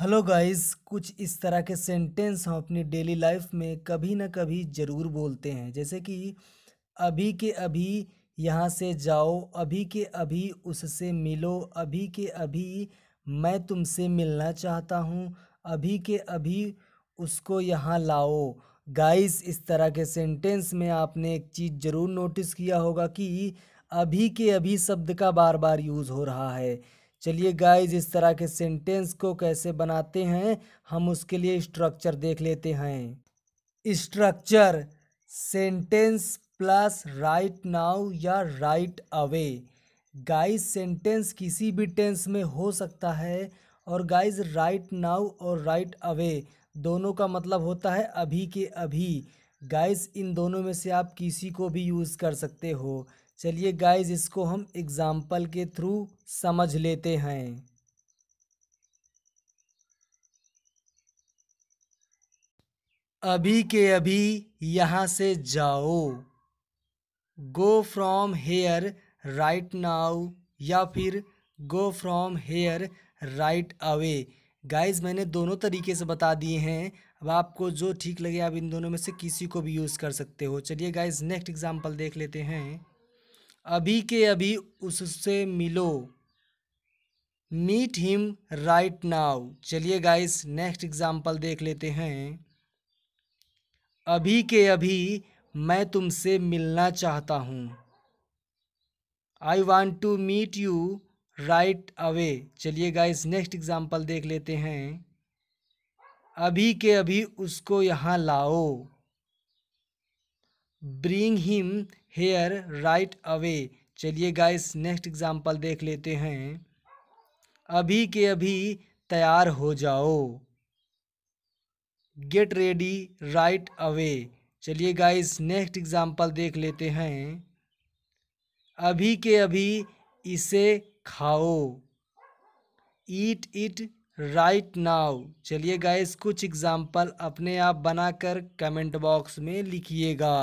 hello guys कुछ इस तरह के सेंटेंस हम अपनी डेली लाइफ में कभी ना कभी ज़रूर बोलते हैं जैसे कि अभी के अभी यहाँ से जाओ अभी के अभी उससे मिलो अभी के अभी मैं तुमसे मिलना चाहता हूँ अभी के अभी उसको यहाँ लाओ गाइस इस तरह के सेंटेंस में आपने एक चीज़ ज़रूर नोटिस किया होगा कि अभी के अभी शब्द का बार बार यूज़ हो रहा है चलिए गाइज इस तरह के सेंटेंस को कैसे बनाते हैं हम उसके लिए स्ट्रक्चर देख लेते हैं structure sentence plus right now या राइट अवे गाइज सेंटेंस किसी भी टेंस में हो सकता है और गाइज राइट नाउ और राइट अवे दोनों का मतलब होता है अभी के अभी गाइज इन दोनों में से आप किसी को भी यूज़ कर सकते हो चलिए गाइज इसको हम एग्ज़ाम्पल के थ्रू समझ लेते हैं अभी के अभी यहाँ से जाओ go from here right now या फिर go from here right away guys मैंने दोनों तरीके से बता दिए हैं अब आपको जो ठीक लगे आप इन दोनों में से किसी को भी यूज़ कर सकते हो चलिए गाइज नेक्स्ट एग्जाम्पल देख लेते हैं अभी के अभी उससे मिलो मीट हिम राइट नाउ चलिए गाइस नेक्स्ट एग्जाम्पल देख लेते हैं अभी के अभी मैं तुमसे मिलना चाहता हूँ I want to meet you right away चलिए गाइस नेक्स्ट एग्जाम्पल देख लेते हैं अभी के अभी उसको यहाँ लाओ bring him here right away चलिए गाइस नेक्स्ट एग्जाम्पल देख लेते हैं अभी के अभी तैयार हो जाओ गेट रेडी राइट अवे चलिए गाइस नेक्स्ट एग्जाम्पल देख लेते हैं अभी के अभी इसे खाओ ईट इट राइट नाउ चलिए गाइस कुछ एग्जाम्पल अपने आप बनाकर कमेंट बॉक्स में लिखिएगा